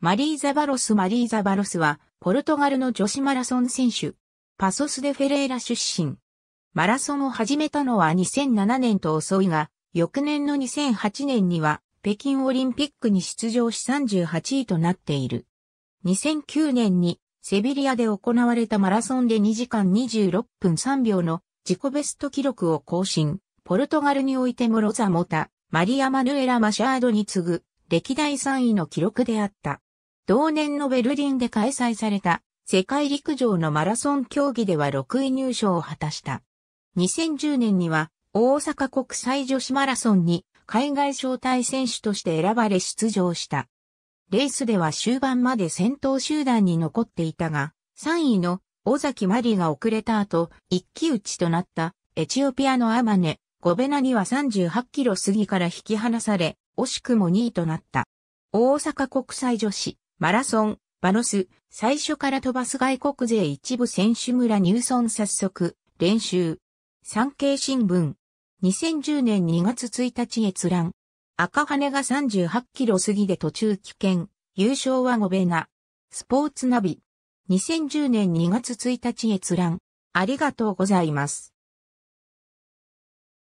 マリーザ・バロス・マリーザ・バロスは、ポルトガルの女子マラソン選手、パソス・デ・フェレーラ出身。マラソンを始めたのは2007年と遅いが、翌年の2008年には、北京オリンピックに出場し38位となっている。2009年に、セビリアで行われたマラソンで2時間26分3秒の自己ベスト記録を更新。ポルトガルにおいてもロザモタ、マリア・マヌエラ・マシャードに次ぐ、歴代3位の記録であった。同年のベルリンで開催された世界陸上のマラソン競技では6位入賞を果たした。2010年には大阪国際女子マラソンに海外招待選手として選ばれ出場した。レースでは終盤まで先頭集団に残っていたが、3位の尾崎マリが遅れた後、一騎打ちとなったエチオピアのアマネ、ゴベナには38キロ過ぎから引き離され、惜しくも2位となった。大阪国際女子マラソン、バロス、最初から飛ばす外国勢一部選手村入村早速、練習。産経新聞。2010年2月1日閲覧。赤羽が38キロ過ぎで途中棄権。優勝はゴベナ。スポーツナビ。2010年2月1日閲覧。ありがとうございます。